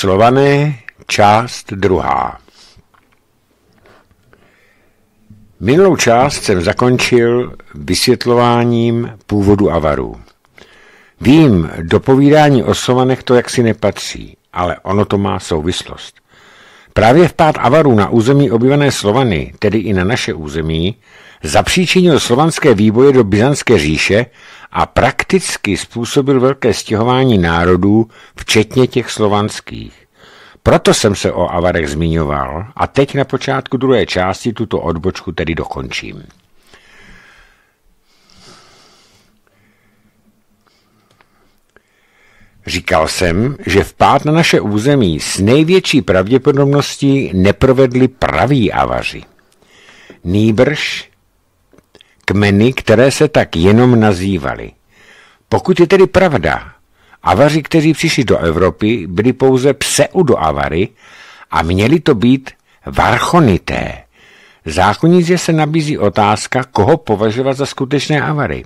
Slované, část druhá. Minulou část jsem zakončil vysvětlováním původu avarů. Vím, dopovídání o Slovanech to jaksi nepatří, ale ono to má souvislost. Právě vpád avarů na území obyvané Slovany, tedy i na naše území, zapříčinil slovanské výboje do Byzantské říše a prakticky způsobil velké stěhování národů, včetně těch slovanských. Proto jsem se o Avarech zmiňoval a teď na počátku druhé části tuto odbočku tedy dokončím. Říkal jsem, že vpád na naše území s největší pravděpodobností neprovedli praví avaři. Nýbrž kmeny, které se tak jenom nazývaly. Pokud je tedy pravda, Avaři, kteří přišli do Evropy, byli pouze pseudoavary a měli to být varchonité. Zákonitě se nabízí otázka, koho považovat za skutečné avary.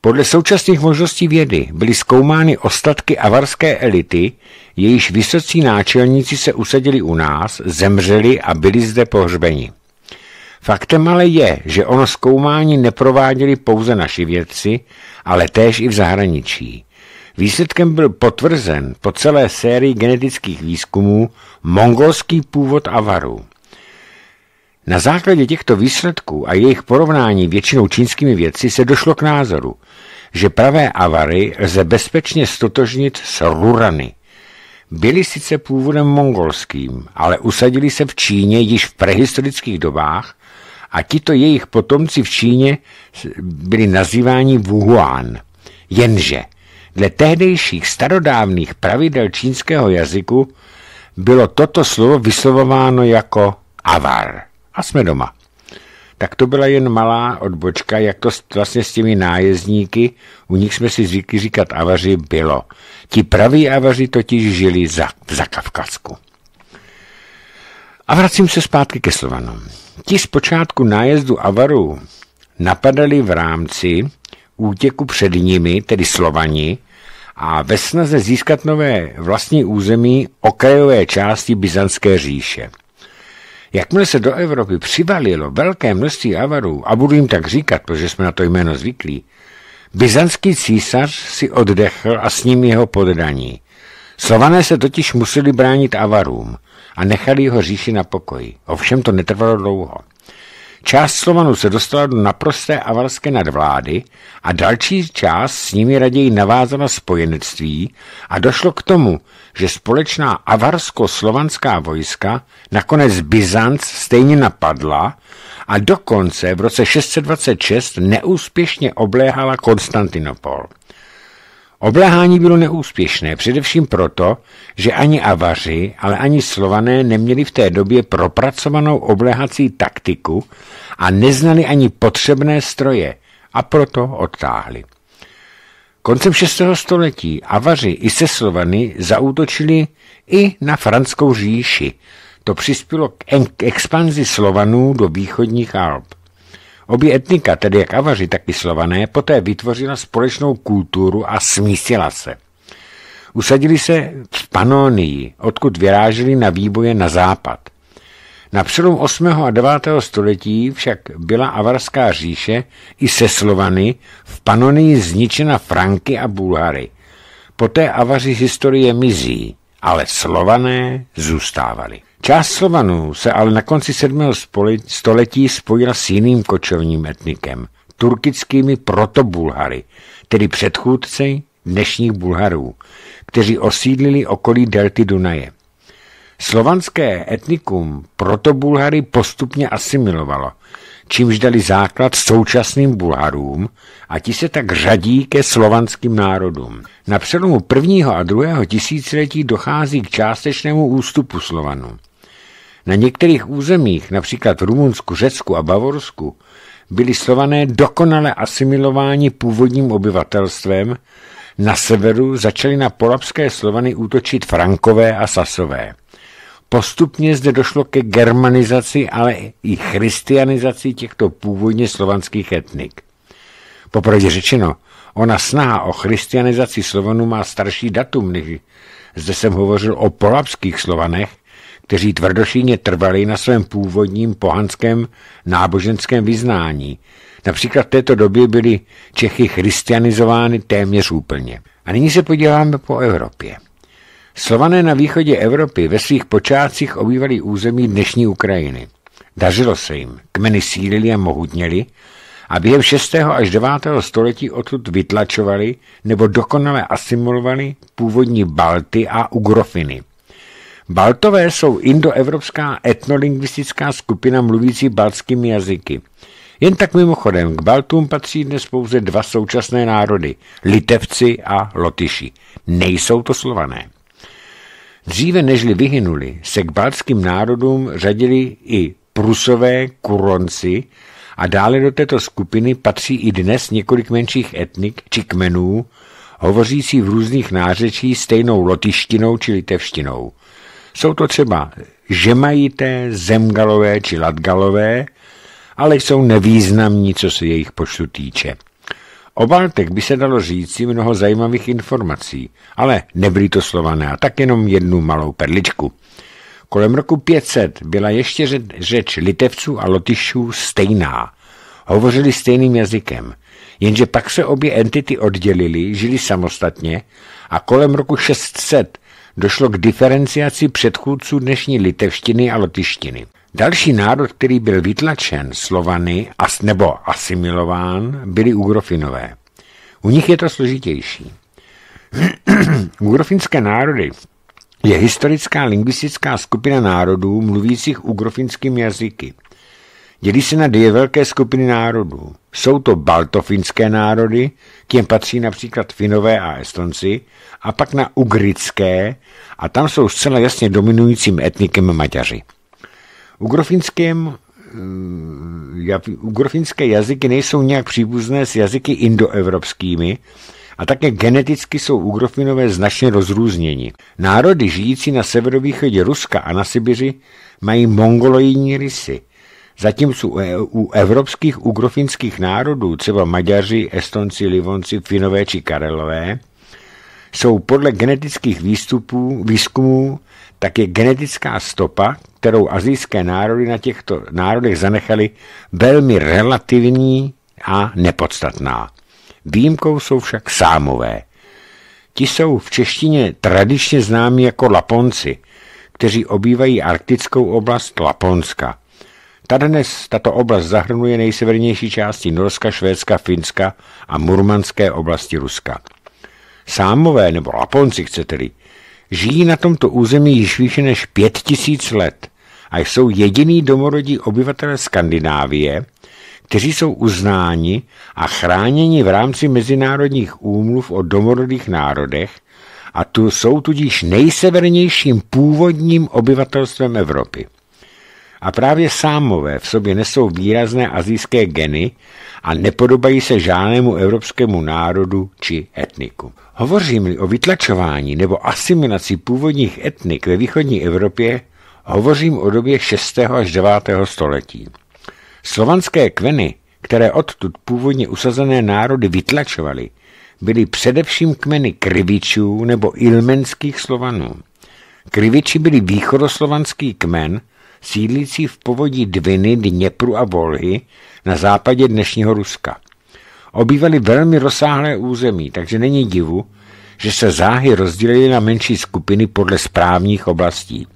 Podle současných možností vědy byly zkoumány ostatky avarské elity, jejíž vysocí náčelníci se usadili u nás, zemřeli a byli zde pohřbeni. Faktem ale je, že ono zkoumání neprováděli pouze naši vědci, ale též i v zahraničí. Výsledkem byl potvrzen po celé sérii genetických výzkumů mongolský původ avaru. Na základě těchto výsledků a jejich porovnání většinou čínskými vědci se došlo k názoru, že pravé Avary lze bezpečně stotožnit s Rurany. Byli sice původem mongolským, ale usadili se v Číně již v prehistorických dobách a tito jejich potomci v Číně byli nazýváni Wuhuan. Jenže dle tehdejších starodávných pravidel čínského jazyku bylo toto slovo vyslovováno jako avar. A jsme doma. Tak to byla jen malá odbočka, jak to vlastně s těmi nájezdníky, u nich jsme si zvykli říkat avaři, bylo. Ti praví avaři totiž žili za, za Kavkazku. A vracím se zpátky ke Slovanům. Ti z počátku nájezdu Avarů napadali v rámci útěku před nimi, tedy Slovani, a ve snaze získat nové vlastní území okrajové části Byzantské říše. Jakmile se do Evropy přivalilo velké množství avarů, a budu jim tak říkat, protože jsme na to jméno zvyklí, byzantský císař si oddechl a s ním jeho poddaní. Slované se totiž museli bránit avarům – a nechali ho říši na pokoji. Ovšem to netrvalo dlouho. Část Slovanů se dostala do naprosté avarské nadvlády a další část s nimi raději navázala spojenectví a došlo k tomu, že společná avarsko-slovanská vojska nakonec Byzanc stejně napadla a dokonce v roce 626 neúspěšně obléhala Konstantinopol. Obléhání bylo neúspěšné, především proto, že ani Avaři, ale ani Slované neměli v té době propracovanou obléhací taktiku a neznali ani potřebné stroje a proto odtáhli. Koncem 6. století Avaři i se Slovany zaútočili i na franskou říši. To přispělo k, k expanzi Slovanů do východních Alp. Obě etnika, tedy jak Avaři, tak i Slované, poté vytvořila společnou kulturu a smístila se. Usadili se v Panonii, odkud vyráželi na výboje na západ. Na přelom 8. a 9. století však byla avarská říše i se Slovany v Panonii zničena Franky a Bulhary. Poté avaři historie mizí, ale Slované zůstávali. Část Slovanů se ale na konci 7. století spojila s jiným kočovním etnikem, turkickými protobulhary, tedy předchůdci dnešních Bulharů, kteří osídlili okolí delty Dunaje. Slovanské etnikum protobulhary postupně asimilovalo, čímž dali základ současným Bulharům a ti se tak řadí ke slovanským národům. Na přelomu prvního a druhého tisíciletí dochází k částečnému ústupu Slovanu. Na některých územích, například Rumunsku, Řecku a Bavorsku, byli slované dokonale asimilováni původním obyvatelstvem, na severu začali na polapské slovany útočit frankové a sasové. Postupně zde došlo ke germanizaci, ale i christianizaci těchto původně slovanských etnik. Popravdě řečeno, ona snaha o christianizaci Slovanů má starší datum, než zde jsem hovořil o polapských Slovanech, kteří tvrdošíně trvali na svém původním pohanském náboženském vyznání. Například v této době byly Čechy christianizovány téměř úplně. A nyní se podíváme po Evropě. Slované na východě Evropy ve svých počátcích obývali území dnešní Ukrajiny. Dařilo se jim, kmeny sílili a mohutněli a během 6. až 9. století odtud vytlačovali nebo dokonale asimilovali původní Balty a Ugrofiny – Baltové jsou indoevropská etnolingvistická skupina mluvící baltskými jazyky. Jen tak mimochodem, k Baltům patří dnes pouze dva současné národy, Litevci a Lotyši. Nejsou to slované. Dříve nežli vyhynuli, se k baltským národům řadili i Prusové, Kuronci a dále do této skupiny patří i dnes několik menších etnik či kmenů, hovořící v různých nářečí stejnou lotištinou či litevštinou – jsou to třeba žemajité, zemgalové či latgalové, ale jsou nevýznamní, co se jejich počtu týče. O Baltech by se dalo říci mnoho zajímavých informací, ale nebyly to slované a tak jenom jednu malou perličku. Kolem roku 500 byla ještě řeč litevců a lotyšů stejná. Hovořili stejným jazykem, jenže pak se obě entity oddělili, žili samostatně a kolem roku 600 došlo k diferenciaci předchůdců dnešní litevštiny a lotyštiny. Další národ, který byl vytlačen Slovany as, nebo asimilován, byli Ugrofinové. U nich je to složitější. Ugrofinské národy je historická lingvistická skupina národů mluvících ugrofinským jazyky – Dělí se na dvě velké skupiny národů. Jsou to baltofinské národy, k těm patří například Finové a Estonci, a pak na ugrické, a tam jsou zcela jasně dominujícím etnikem Maďaři. Ugrofinském eh, ugrofinské jazyky nejsou nějak příbuzné s jazyky indoevropskými a také geneticky jsou ugrofinové značně rozrůzněni. Národy žijící na severovýchodě Ruska a na Sibiři mají mongoloidní rysy. Zatímco u e- evropských ugrofinských národů, třeba Maďaři, Estonci, Livonci, Finové či Karelové, jsou podle genetických výstupů, výzkumů tak je genetická stopa, kterou azijské národy na těchto národech zanechaly, velmi relativní a nepodstatná. Výjimkou jsou však sámové. Ti jsou v češtině tradičně známi jako Laponci, kteří obývají arktickou oblast Laponska – ta dnes tato oblast zahrnuje nejsevernější části Norska, Švédska, Finska a murmanské oblasti Ruska. Sámové nebo Laponci, chcete-li, žijí na tomto území již více než pět tisíc let a jsou jediný domorodí obyvatelé Skandinávie, kteří jsou uznáni a chráněni v rámci mezinárodních úmluv o domorodých národech a tu jsou tudíž nejsevernějším původním obyvatelstvem Evropy. A právě sámové v sobě nesou výrazné azijské geny a nepodobají se žádnému evropskému národu či etniku. Hovořím-li o vytlačování nebo asimilaci původních etnik ve východní Evropě, hovořím o době 6. až 9. století. Slovanské kveny, které odtud původně usazené národy vytlačovaly, byly především kmeny krivičů nebo ilmenských slovanů. Kriviči byli východoslovanský kmen, sídlící v povodí Dviny, Dněpru a Volhy na západě dnešního Ruska. Obývali velmi rozsáhlé území, takže není divu, že se záhy rozdělili na menší skupiny podle správních oblastí.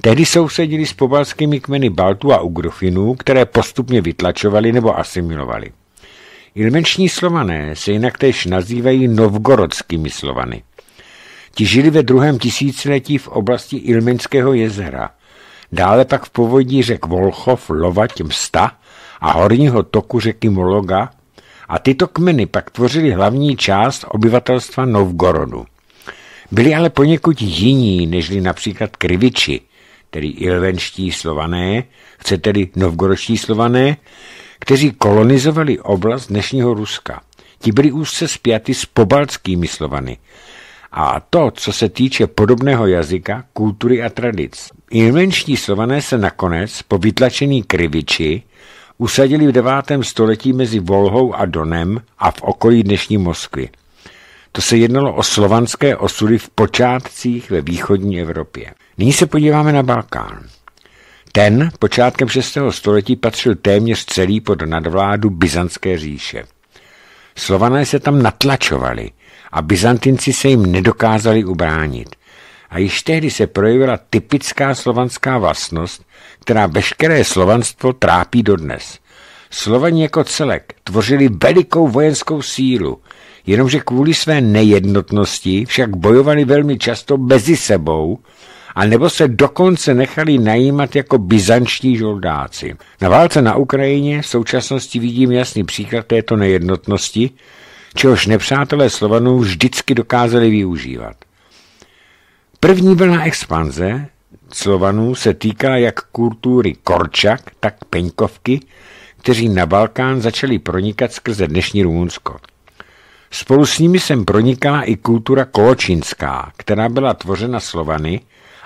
Tehdy sousedili s pobalskými kmeny Baltu a Ugrofinů, které postupně vytlačovali nebo asimilovali. Ilmenční slované se jinak též nazývají novgorodskými slovany. Ti žili ve druhém tisíciletí v oblasti Ilmenského jezera. Dále pak v povodí řek Volchov, Lovať, Msta a horního toku řeky Mologa a tyto kmeny pak tvořily hlavní část obyvatelstva Novgorodu. Byli ale poněkud jiní, nežli například Kriviči, tedy ilvenští slované, chce tedy novgoročtí slované, kteří kolonizovali oblast dnešního Ruska. Ti byli úzce spjaty s pobaltskými slovany a to, co se týče podobného jazyka, kultury a tradic. Invenční slované se nakonec po vytlačení Kriviči usadili v 9. století mezi Volhou a Donem a v okolí dnešní Moskvy. To se jednalo o slovanské osudy v počátcích ve východní Evropě. Nyní se podíváme na Balkán. Ten počátkem 6. století patřil téměř celý pod nadvládu Byzantské říše. Slované se tam natlačovali a Byzantinci se jim nedokázali ubránit. A již tehdy se projevila typická slovanská vlastnost, která veškeré slovanstvo trápí dodnes. Slovani jako celek tvořili velikou vojenskou sílu, jenomže kvůli své nejednotnosti však bojovali velmi často mezi sebou, a nebo se dokonce nechali najímat jako byzanční žoldáci. Na válce na Ukrajině v současnosti vidím jasný příklad této nejednotnosti, čehož nepřátelé Slovanů vždycky dokázali využívat. První vlna expanze Slovanů se týká jak kultury Korčak, tak Peňkovky, kteří na Balkán začali pronikat skrze dnešní Rumunsko. Spolu s nimi sem pronikala i kultura koločinská, která byla tvořena Slovany,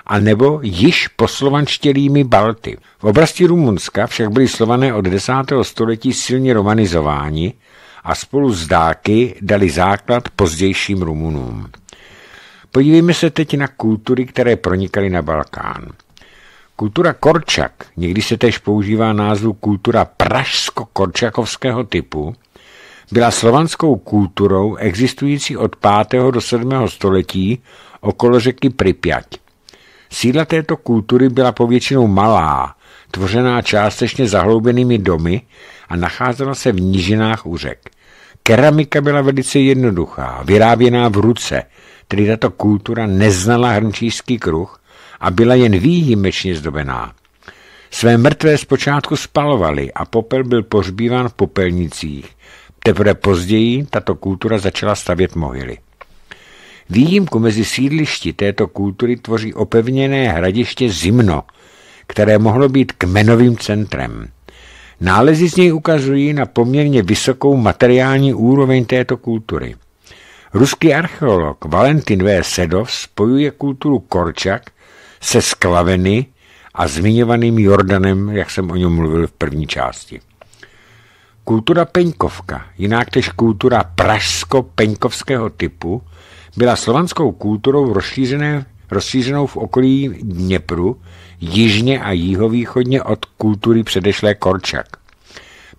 a nebo již poslovanštělými Balty. V oblasti Rumunska však byly Slované od 10. století silně romanizováni a spolu s Dáky dali základ pozdějším Rumunům. Podívejme se teď na kultury, které pronikaly na Balkán. Kultura Korčak, někdy se tež používá názvu kultura pražsko-korčakovského typu, byla slovanskou kulturou existující od 5. do 7. století okolo řeky Pripyat. Síla této kultury byla povětšinou malá, tvořená částečně zahloubenými domy a nacházela se v nížinách u řek. Keramika byla velice jednoduchá, vyráběná v ruce, tedy tato kultura neznala hrnčířský kruh a byla jen výjimečně zdobená. Své mrtvé zpočátku spalovali a popel byl pořbíván v popelnicích. Teprve později tato kultura začala stavět mohyly. Výjimku mezi sídlišti této kultury tvoří opevněné hradiště Zimno, které mohlo být kmenovým centrem. Nálezy z něj ukazují na poměrně vysokou materiální úroveň této kultury. Ruský archeolog Valentin V. Sedov spojuje kulturu Korčak se sklaveny a zmiňovaným Jordanem, jak jsem o něm mluvil v první části. Kultura Peňkovka, jinak tež kultura pražsko-peňkovského typu, byla slovanskou kulturou rozšířené, rozšířenou v okolí Dněpru, jižně a jihovýchodně od kultury předešlé Korčak.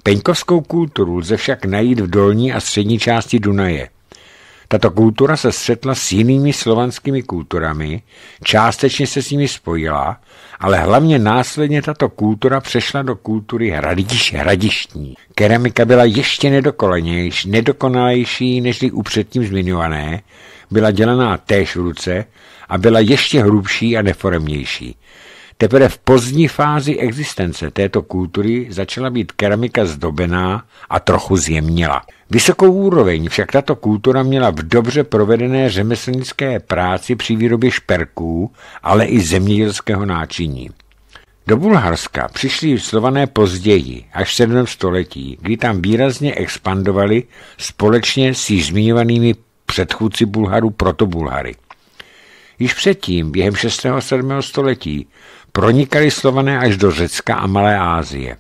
Peňkovskou kulturu lze však najít v dolní a střední části Dunaje. Tato kultura se střetla s jinými slovanskými kulturami, částečně se s nimi spojila, ale hlavně následně tato kultura přešla do kultury hradiš hradištní. Keramika byla ještě nedokolenější, nedokonalejší než u předtím zmiňované, byla dělaná též v ruce a byla ještě hrubší a neforemnější. Teprve v pozdní fázi existence této kultury začala být keramika zdobená a trochu zjemnila. Vysokou úroveň však tato kultura měla v dobře provedené řemeslnické práci při výrobě šperků, ale i zemědělského náčiní. Do Bulharska přišli slované později, až v 7. století, kdy tam výrazně expandovali společně s již zmiňovanými předchůdci Bulharů Bulhary. Již předtím, během 6. a 7. století, Pronikali slované až do Řecka a Malé Ázie.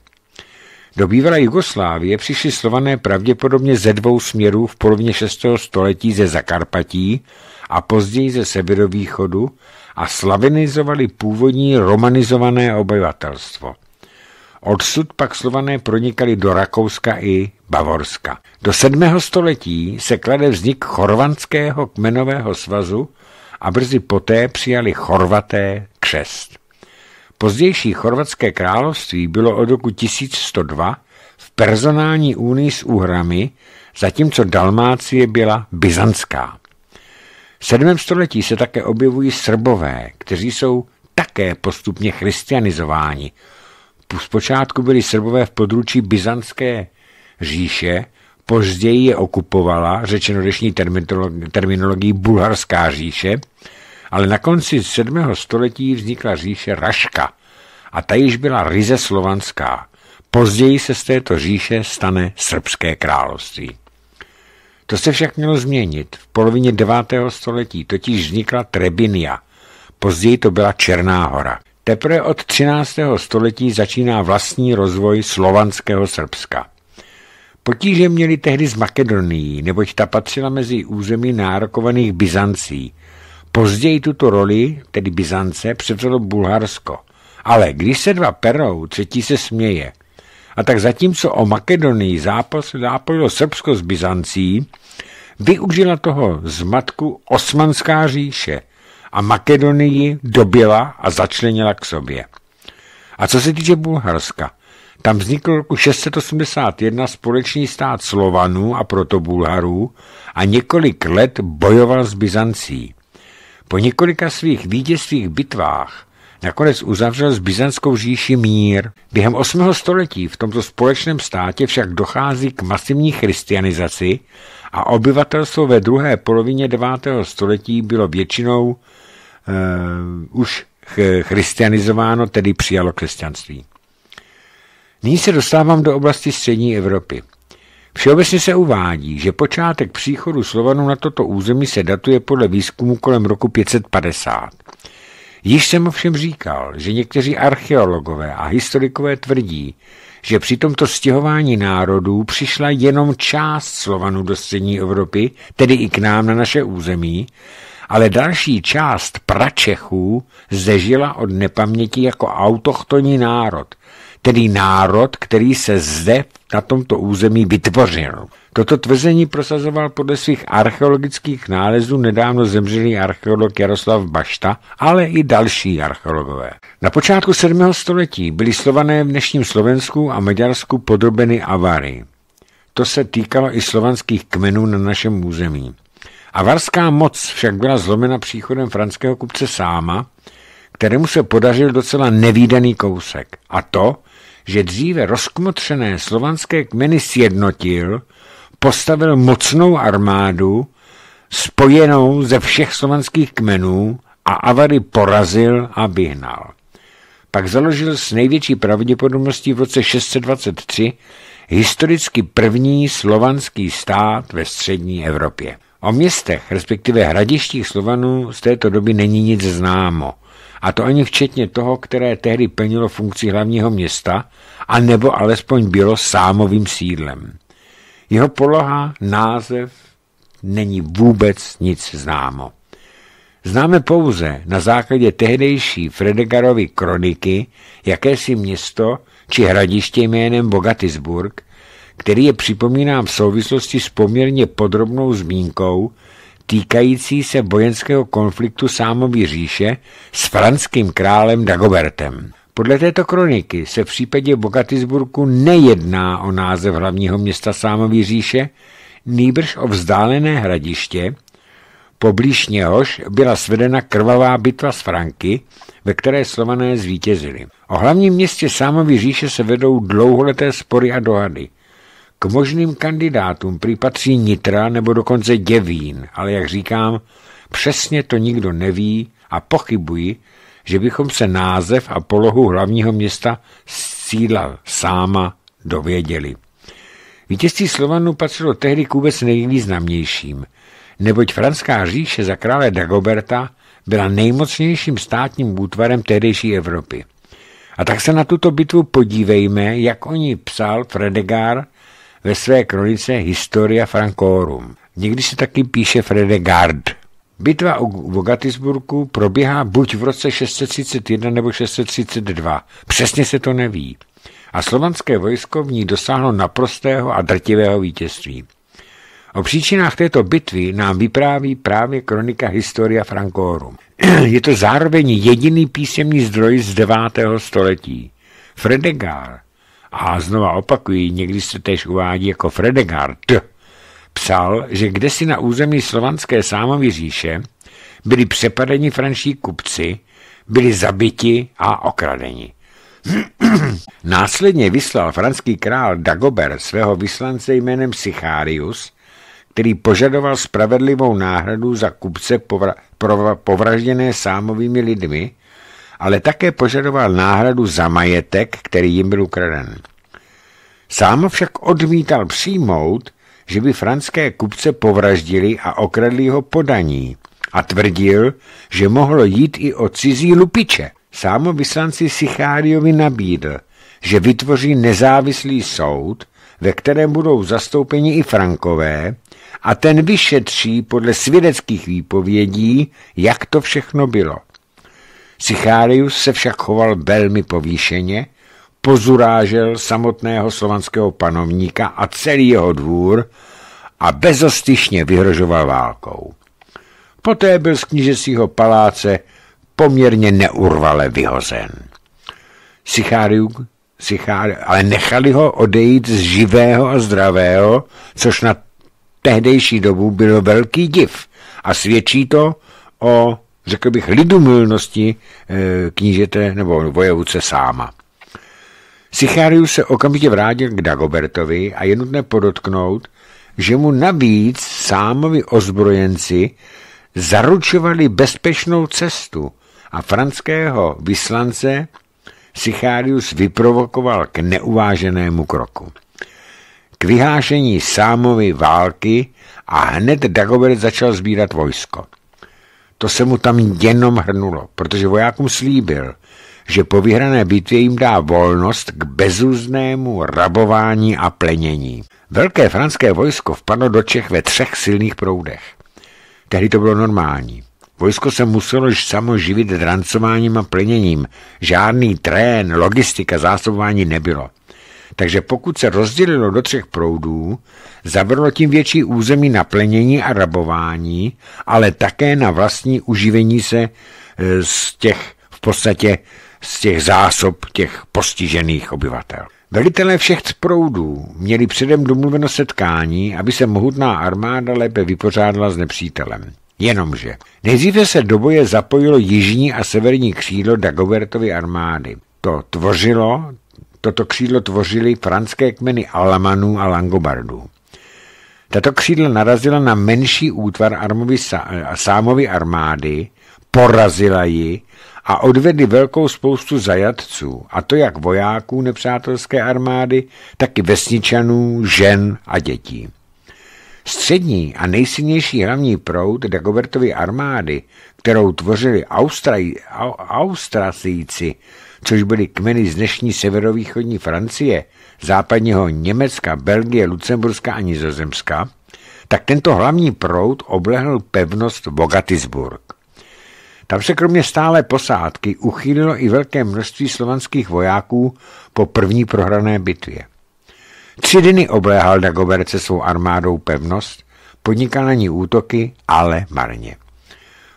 Do bývalé Jugoslávie přišli slované pravděpodobně ze dvou směrů v polovině 6. století ze Zakarpatí a později ze severovýchodu a slavinizovali původní romanizované obyvatelstvo. Odsud pak slované pronikali do Rakouska i Bavorska. Do 7. století se klade vznik chorvanského kmenového svazu a brzy poté přijali chorvaté křest. Pozdější chorvatské království bylo od roku 1102 v personální unii s Uhrami, zatímco Dalmácie byla byzantská. V 7. století se také objevují Srbové, kteří jsou také postupně christianizováni. Zpočátku byli Srbové v područí byzantské říše, později je okupovala, řečeno dnešní terminologií, bulharská říše, ale na konci 7. století vznikla říše Raška a ta již byla ryze slovanská. Později se z této říše stane srbské království. To se však mělo změnit. V polovině 9. století totiž vznikla Trebinia, později to byla Černá hora. Teprve od 13. století začíná vlastní rozvoj slovanského Srbska. Potíže měli tehdy z Makedonii, neboť ta patřila mezi území nárokovaných Byzancí. Později tuto roli, tedy Byzance, převzalo Bulharsko. Ale když se dva perou, třetí se směje. A tak zatímco o Makedonii zápas, zápojilo Srbsko s Byzancí, využila toho zmatku Osmanská říše a Makedonii dobila a začlenila k sobě. A co se týče Bulharska, tam vznikl roku 681 společný stát Slovanů a proto Bulharů a několik let bojoval s Byzancí. Po několika svých vítězstvích bitvách nakonec uzavřel s byzantskou říši mír. Během 8. století v tomto společném státě však dochází k masivní christianizaci a obyvatelstvo ve druhé polovině 9. století bylo většinou uh, už christianizováno, tedy přijalo křesťanství. Nyní se dostávám do oblasti střední Evropy. Všeobecně se uvádí, že počátek příchodu Slovanů na toto území se datuje podle výzkumu kolem roku 550. Již jsem ovšem říkal, že někteří archeologové a historikové tvrdí, že při tomto stěhování národů přišla jenom část Slovanů do střední Evropy, tedy i k nám na naše území, ale další část pračechů zde žila od nepaměti jako autochtonní národ, tedy národ, který se zde na tomto území vytvořil. Toto tvrzení prosazoval podle svých archeologických nálezů nedávno zemřelý archeolog Jaroslav Bašta, ale i další archeologové. Na počátku 7. století byly slované v dnešním Slovensku a Maďarsku podrobeny avary. To se týkalo i slovanských kmenů na našem území. Avarská moc však byla zlomena příchodem franského kupce Sáma, kterému se podařil docela nevýdaný kousek. A to, že dříve rozkmotřené slovanské kmeny sjednotil, postavil mocnou armádu, spojenou ze všech slovanských kmenů a Avary porazil a vyhnal. Pak založil s největší pravděpodobností v roce 623 historicky první slovanský stát ve střední Evropě. O městech, respektive hradištích Slovanů z této doby není nic známo a to ani včetně toho, které tehdy plnilo funkci hlavního města, a nebo alespoň bylo sámovým sídlem. Jeho poloha, název, není vůbec nic známo. Známe pouze na základě tehdejší Fredegarovy kroniky jakési město či hradiště jménem Bogatisburg, který je připomínám v souvislosti s poměrně podrobnou zmínkou týkající se vojenského konfliktu Sámový říše s franským králem Dagobertem. Podle této kroniky se v případě Bogatisburku nejedná o název hlavního města Sámový říše, nýbrž o vzdálené hradiště, poblíž něhož byla svedena krvavá bitva s Franky, ve které slované zvítězili. O hlavním městě Sámový říše se vedou dlouholeté spory a dohady – k možným kandidátům připatří Nitra nebo dokonce Děvín, ale jak říkám, přesně to nikdo neví a pochybuji, že bychom se název a polohu hlavního města sídla sáma dověděli. Vítězství Slovanů patřilo tehdy k vůbec nejvýznamnějším, neboť Franská říše za krále Dagoberta byla nejmocnějším státním útvarem tehdejší Evropy. A tak se na tuto bitvu podívejme, jak o ní psal Fredegar ve své kronice Historia Francorum. Někdy se taky píše Fredegard. Bitva u Vogatisburku proběhá buď v roce 631 nebo 632. Přesně se to neví. A slovanské vojsko v ní dosáhlo naprostého a drtivého vítězství. O příčinách této bitvy nám vypráví právě kronika Historia Francorum. Je to zároveň jediný písemný zdroj z 9. století. Fredegard a znova opakují, někdy se též uvádí jako Fredegard, psal, že kde si na území slovanské sámovy říše byli přepadeni franští kupci, byli zabiti a okradeni. Následně vyslal franský král Dagobert svého vyslance jménem Sicharius, který požadoval spravedlivou náhradu za kupce povra- povražděné sámovými lidmi, ale také požadoval náhradu za majetek, který jim byl ukraden. Sám však odmítal přijmout, že by franské kupce povraždili a okradli ho podaní a tvrdil, že mohlo jít i o cizí lupiče. Sámo vyslanci Sicháriovi nabídl, že vytvoří nezávislý soud, ve kterém budou zastoupeni i Frankové, a ten vyšetří podle svědeckých výpovědí, jak to všechno bylo. Sichárius se však choval velmi povýšeně, pozurážel samotného slovanského panovníka a celý jeho dvůr a bezostyšně vyhrožoval válkou. Poté byl z knížecího paláce poměrně neurvale vyhozen. Sichariu, Sichariu, ale nechali ho odejít z živého a zdravého, což na tehdejší dobu bylo velký div a svědčí to o řekl bych, lidumilnosti e, knížete nebo vojevuce sáma. Sicharius se okamžitě vrátil k Dagobertovi a je nutné podotknout, že mu navíc sámovi ozbrojenci zaručovali bezpečnou cestu a franského vyslance Sicharius vyprovokoval k neuváženému kroku. K vyhášení sámovi války a hned Dagobert začal sbírat vojsko. To se mu tam jenom hrnulo, protože vojákům slíbil, že po vyhrané bitvě jim dá volnost k bezúznému rabování a plenění. Velké franské vojsko vpadlo do Čech ve třech silných proudech. Tehdy to bylo normální. Vojsko se muselo samo živit drancováním a pleněním. Žádný trén, logistika, zásobování nebylo. Takže pokud se rozdělilo do třech proudů, zavrlo tím větší území na plenění a rabování, ale také na vlastní uživení se e, z těch v podstatě z těch zásob těch postižených obyvatel. Velitelé všech proudů měli předem domluveno setkání, aby se mohutná armáda lépe vypořádala s nepřítelem. Jenomže nejdříve se do boje zapojilo jižní a severní křídlo Dagobertovy armády. To tvořilo Toto křídlo tvořily franské kmeny Alamanů a Langobardů. Tato křídla narazila na menší útvar armovy, sámovy armády, porazila ji a odvedli velkou spoustu zajatců, a to jak vojáků nepřátelské armády, tak i vesničanů, žen a dětí. Střední a nejsilnější hlavní proud Dagobertovy armády, kterou tvořili Austraj, Austrasíci což byly kmeny z dnešní severovýchodní Francie, západního Německa, Belgie, Lucemburska a Nizozemska, tak tento hlavní proud oblehl pevnost Bogatisburg. Tam se kromě stále posádky uchýlilo i velké množství slovanských vojáků po první prohrané bitvě. Tři dny obléhal Dagobert se svou armádou pevnost, podnikal na ní útoky, ale marně.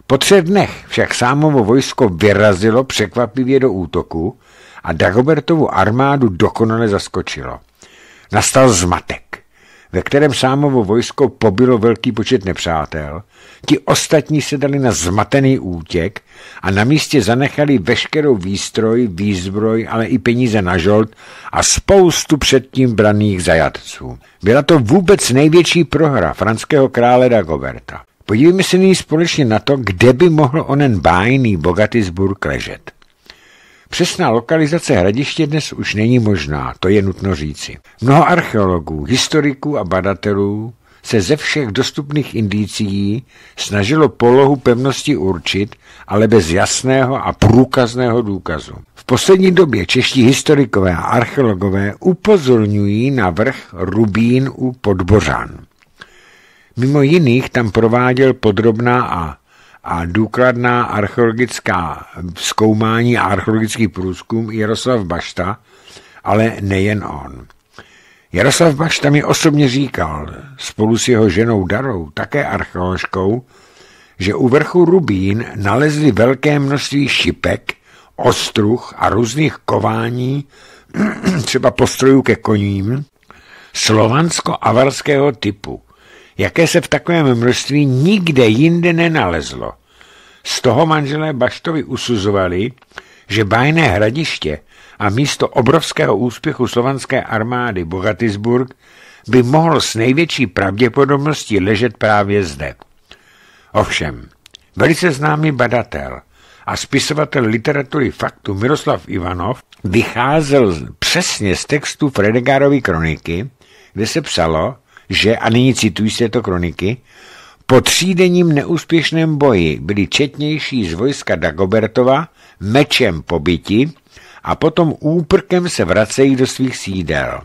Po třech dnech však sámovo vojsko vyrazilo překvapivě do útoku a Dagobertovu armádu dokonale zaskočilo. Nastal zmatek, ve kterém sámovo vojsko pobilo velký počet nepřátel, ti ostatní se dali na zmatený útěk a na místě zanechali veškerou výstroj, výzbroj, ale i peníze na žolt a spoustu předtím braných zajatců. Byla to vůbec největší prohra franského krále Dagoberta. Podívejme se nyní společně na to, kde by mohl onen bájný Bogatisburg ležet. Přesná lokalizace hradiště dnes už není možná, to je nutno říci. Mnoho archeologů, historiků a badatelů se ze všech dostupných indicií snažilo polohu pevnosti určit, ale bez jasného a průkazného důkazu. V poslední době čeští historikové a archeologové upozorňují na vrch Rubín u Podbořan. Mimo jiných tam prováděl podrobná a, a důkladná archeologická zkoumání a archeologický průzkum Jaroslav Bašta, ale nejen on. Jaroslav Bašta mi osobně říkal, spolu s jeho ženou Darou, také archeoložkou, že u vrchu Rubín nalezli velké množství šipek, ostruh a různých kování, třeba postrojů ke koním, slovansko-avarského typu jaké se v takovém množství nikde jinde nenalezlo. Z toho manželé Baštovi usuzovali, že bájné hradiště a místo obrovského úspěchu slovanské armády Bogatisburg by mohl s největší pravděpodobností ležet právě zde. Ovšem, velice známý badatel a spisovatel literatury faktu Miroslav Ivanov vycházel přesně z textu Fredegárovy kroniky, kde se psalo, že, a nyní cituji z této kroniky, po třídením neúspěšném boji byli četnější z vojska Dagobertova mečem pobiti a potom úprkem se vracejí do svých sídel.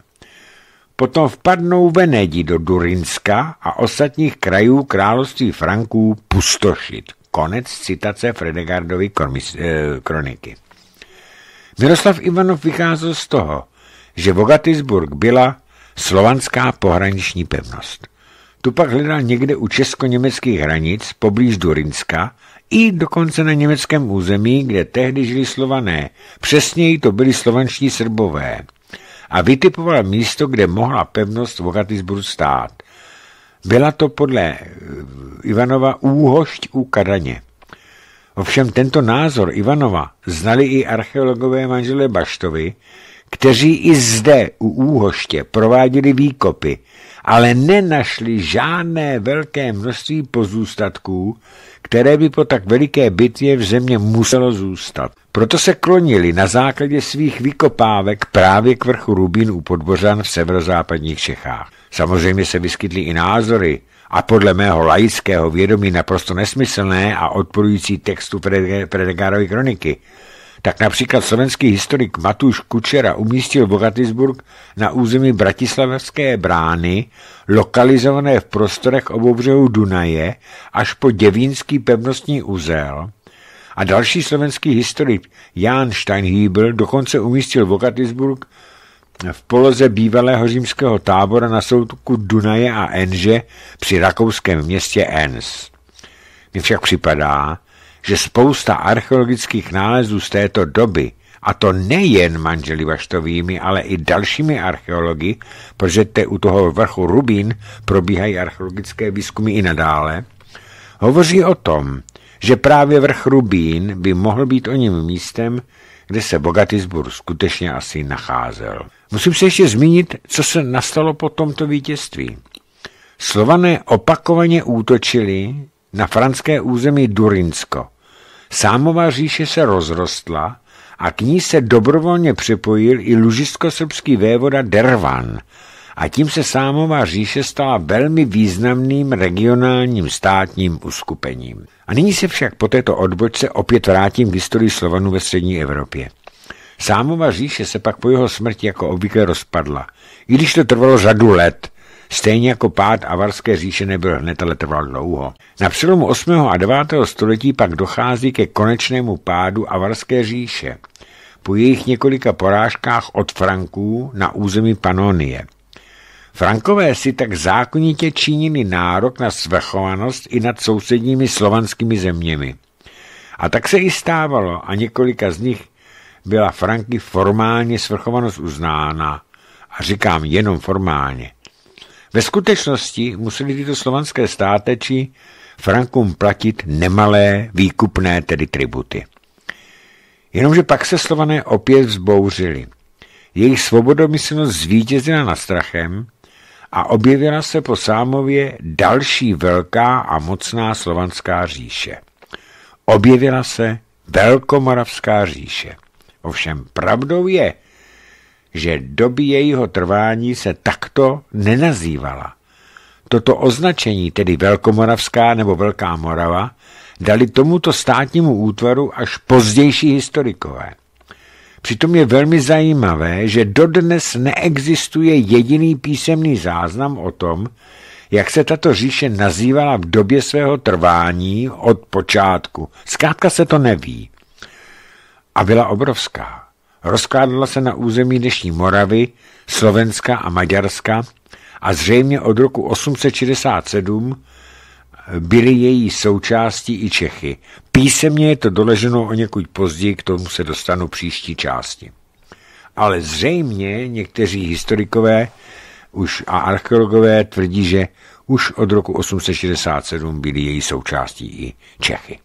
Potom vpadnou Venedi do Durinska a ostatních krajů království Franků pustošit. Konec citace Fredegardovy eh, kroniky. Miroslav Ivanov vycházel z toho, že Bogatisburg byla slovanská pohraniční pevnost. Tu pak hledal někde u česko-německých hranic, poblíž Durinska, i dokonce na německém území, kde tehdy žili slované. Přesněji to byli slovanští srbové. A vytipoval místo, kde mohla pevnost v stát. Byla to podle eh, Ivanova úhošť u Kadaně. Ovšem tento názor Ivanova znali i archeologové manželé Baštovi, kteří i zde u úhoště prováděli výkopy, ale nenašli žádné velké množství pozůstatků, které by po tak veliké bitvě v země muselo zůstat. Proto se klonili na základě svých vykopávek právě k vrchu Rubín u Podbořan v severozápadních Čechách. Samozřejmě se vyskytly i názory, a podle mého laického vědomí naprosto nesmyslné a odporující textu Fredegárovy kroniky, tak například slovenský historik Matuš Kučera umístil Bogatisburg na území Bratislavské brány, lokalizované v prostorech obou Dunaje až po Devínský pevnostní uzel, a další slovenský historik Jan Steinhiebel dokonce umístil Bogatisburg v poloze bývalého římského tábora na soutoku Dunaje a Enže při rakouském městě Enz. Mně však připadá, že spousta archeologických nálezů z této doby, a to nejen manželi Vaštovými, ale i dalšími archeology, protože te u toho vrchu Rubín probíhají archeologické výzkumy i nadále, hovoří o tom, že právě vrch Rubín by mohl být o něm místem, kde se Bogatisbur skutečně asi nacházel. Musím se ještě zmínit, co se nastalo po tomto vítězství. Slované opakovaně útočili na franské území Durinsko Sámová říše se rozrostla a k ní se dobrovolně připojil i lužisko-srbský vévoda Dervan a tím se Sámová říše stala velmi významným regionálním státním uskupením. A nyní se však po této odbočce opět vrátím k historii Slovanů ve střední Evropě. Sámová říše se pak po jeho smrti jako obvykle rozpadla, i když to trvalo řadu let, Stejně jako pád avarské říše nebyl hned, ale trval dlouho. Na přelomu 8. a 9. století pak dochází ke konečnému pádu avarské říše. Po jejich několika porážkách od Franků na území Panonie. Frankové si tak zákonitě činili nárok na svrchovanost i nad sousedními slovanskými zeměmi. A tak se i stávalo a několika z nich byla Franky formálně svrchovanost uznána a říkám jenom formálně. Ve skutečnosti museli tyto slovanské státeči Frankům platit nemalé výkupné, tedy tributy. Jenomže pak se slované opět vzbouřili. Jejich svobodomyslnost zvítězila nad strachem a objevila se po Sámově další velká a mocná slovanská říše. Objevila se Velkomoravská říše. Ovšem pravdou je, že doby jejího trvání se takto nenazývala. Toto označení, tedy Velkomoravská nebo Velká Morava, dali tomuto státnímu útvaru až pozdější historikové. Přitom je velmi zajímavé, že dodnes neexistuje jediný písemný záznam o tom, jak se tato říše nazývala v době svého trvání od počátku. Zkrátka se to neví. A byla obrovská. Rozkládala se na území dnešní Moravy, Slovenska a Maďarska a zřejmě od roku 867 byly její součástí i Čechy. Písemně je to doleženo o někud později, k tomu se dostanu příští části. Ale zřejmě někteří historikové už a archeologové tvrdí, že už od roku 867 byly její součástí i Čechy.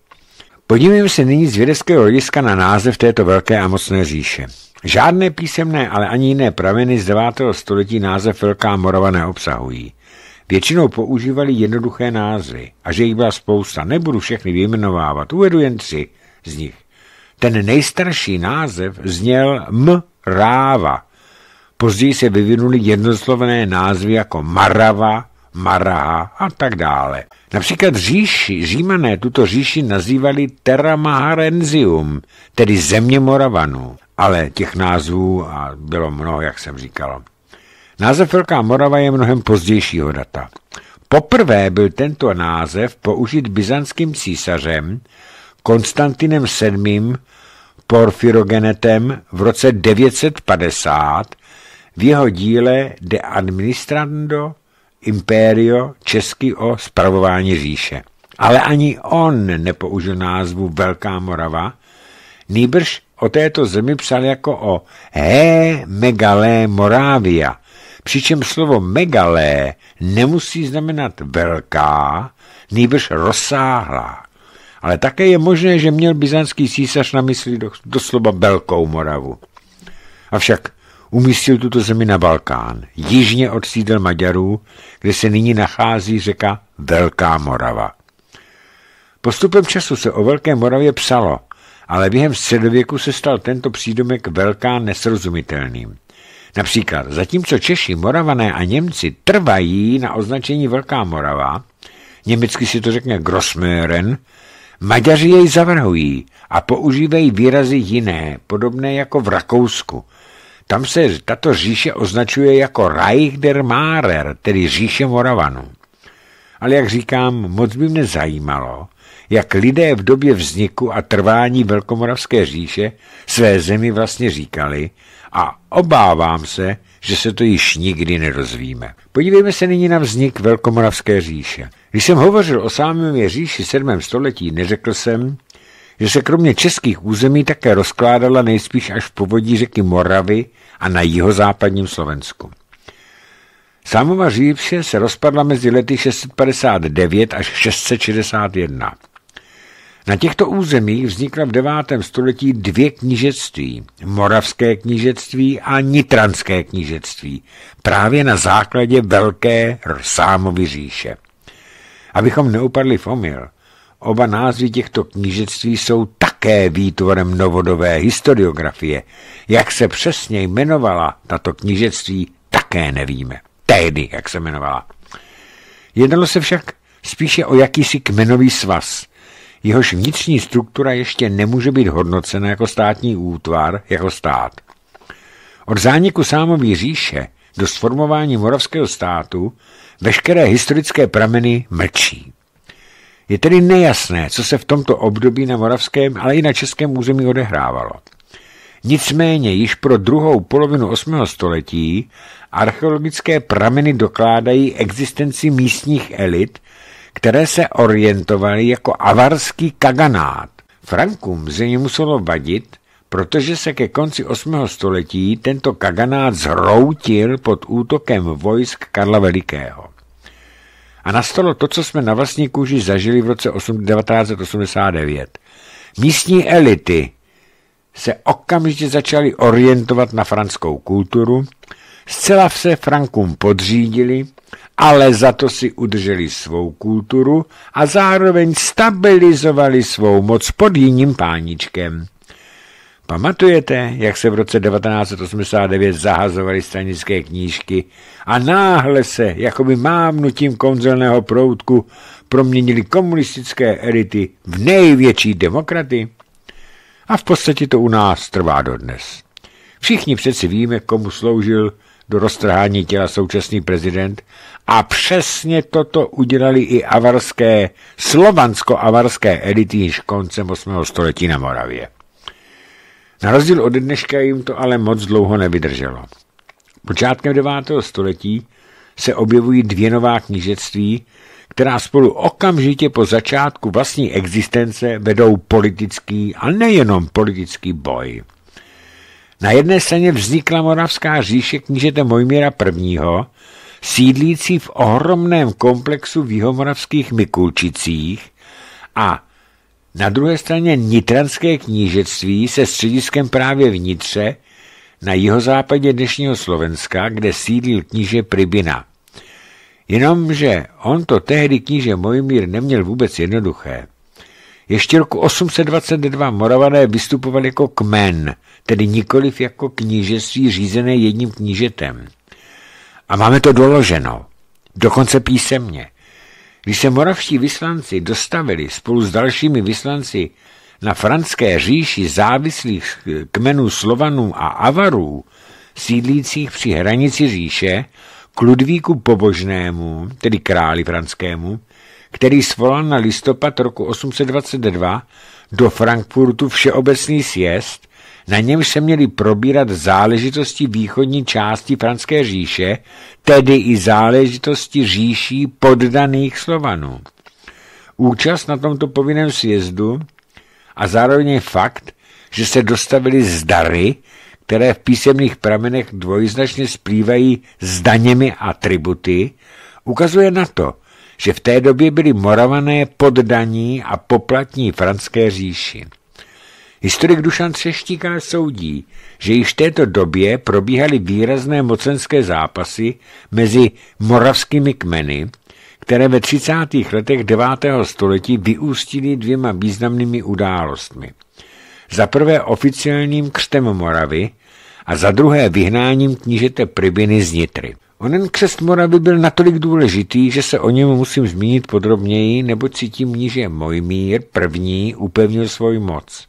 Podívejme se nyní z vědeckého hlediska na název této velké a mocné říše. Žádné písemné, ale ani jiné prameny z 9. století název Velká Morava neobsahují. Většinou používali jednoduché názvy a že jich byla spousta. Nebudu všechny vyjmenovávat, uvedu jen tři z nich. Ten nejstarší název zněl Mráva. Později se vyvinuly jednoslovné názvy jako Marava, Mara a tak dále. Například říši, římané tuto říši nazývali Terra Maharenzium, tedy země Moravanů. Ale těch názvů a bylo mnoho, jak jsem říkal. Název Velká Morava je mnohem pozdějšího data. Poprvé byl tento název použit byzantským císařem Konstantinem VII. Porfirogenetem v roce 950 v jeho díle De Administrando Imperio, český o spravování říše. Ale ani on nepoužil názvu Velká Morava, nýbrž o této zemi psal jako o He megalé Morávia, přičem slovo megalé nemusí znamenat velká, nýbrž rozsáhlá. Ale také je možné, že měl byzantský císař na mysli doslova Velkou Moravu. Avšak umístil tuto zemi na Balkán, jižně od sídel Maďarů, kde se nyní nachází řeka Velká Morava. Postupem času se o Velké Moravě psalo, ale během středověku se stal tento přídomek Velká nesrozumitelným. Například, zatímco Češi, Moravané a Němci trvají na označení Velká Morava, německy si to řekne Grossmören, Maďaři jej zavrhují a používají výrazy jiné, podobné jako v Rakousku – tam se tato říše označuje jako Reich der Márer, tedy říše Moravanu. Ale jak říkám, moc by mě zajímalo, jak lidé v době vzniku a trvání Velkomoravské říše své zemi vlastně říkali a obávám se, že se to již nikdy nerozvíme. Podívejme se nyní na vznik Velkomoravské říše. Když jsem hovořil o samém říši 7. století, neřekl jsem, že se kromě českých území také rozkládala nejspíš až v povodí řeky Moravy a na jihozápadním Slovensku. Sámova říše se rozpadla mezi lety 659 až 661. Na těchto územích vznikla v 9. století dvě knížectví, Moravské knížectví a Nitranské knížectví, právě na základě velké Sámovy říše. Abychom neupadli v omyl, Oba názvy těchto knížectví jsou také výtvorem novodové historiografie. Jak se přesně jmenovala tato knížectví, také nevíme. Tehdy, jak se jmenovala. Jednalo se však spíše o jakýsi kmenový svaz, jehož vnitřní struktura ještě nemůže být hodnocena jako státní útvar, jako stát. Od zániku sámový říše do sformování moravského státu veškeré historické prameny mlčí. Je tedy nejasné, co se v tomto období na moravském, ale i na českém území odehrávalo. Nicméně již pro druhou polovinu 8. století archeologické prameny dokládají existenci místních elit, které se orientovaly jako avarský kaganát. Frankům zřejmě muselo vadit, protože se ke konci 8. století tento kaganát zhroutil pod útokem vojsk Karla Velikého a nastalo to, co jsme na vlastní kůži zažili v roce 1989. Místní elity se okamžitě začaly orientovat na franskou kulturu, zcela se Frankům podřídili, ale za to si udrželi svou kulturu a zároveň stabilizovali svou moc pod jiným páničkem. Pamatujete, jak se v roce 1989 zahazovaly stranické knížky a náhle se, jakoby mámnutím konzelného proutku, proměnili komunistické elity v největší demokraty? A v podstatě to u nás trvá dodnes. Všichni přeci víme, komu sloužil do roztrhání těla současný prezident a přesně toto udělali i avarské, slovansko-avarské elity již koncem 8. století na Moravě. Na rozdíl od dneška jim to ale moc dlouho nevydrželo. Počátkem 9. století se objevují dvě nová knížectví, která spolu okamžitě po začátku vlastní existence vedou politický a nejenom politický boj. Na jedné straně vznikla Moravská říše knížete Mojmíra I., sídlící v ohromném komplexu v jihomoravských Mikulčicích a na druhé straně nitranské knížectví se střediskem právě vnitře, na jihozápadě dnešního Slovenska, kde sídlil kníže Pribina. Jenomže on to tehdy kníže Mojmír neměl vůbec jednoduché. Ještě roku 822 Moravané vystupovali jako kmen, tedy nikoliv jako knížectví řízené jedním knížetem. A máme to doloženo, dokonce písemně. Když se moravští vyslanci dostavili spolu s dalšími vyslanci na franské říši závislých kmenů Slovanů a Avarů, sídlících při hranici říše, k Ludvíku Pobožnému, tedy králi franskému, který svolal na listopad roku 822 do Frankfurtu všeobecný sjezd, na něm se měly probírat záležitosti východní části Franské říše, tedy i záležitosti říší poddaných Slovanů. Účast na tomto povinném sjezdu a zároveň fakt, že se dostavili zdary, které v písemných pramenech dvojznačně splývají s daněmi a tributy, ukazuje na to, že v té době byli moravané poddaní a poplatní franské říši. Historik Dušan Třeštíka soudí, že již v této době probíhaly výrazné mocenské zápasy mezi moravskými kmeny, které ve 30. letech 9. století vyústily dvěma významnými událostmi. Za prvé oficiálním křtem Moravy a za druhé vyhnáním knížete Pribiny z Nitry. Onen křest Moravy byl natolik důležitý, že se o něm musím zmínit podrobněji, neboť cítím, že níže Mojmír první upevnil svoji moc.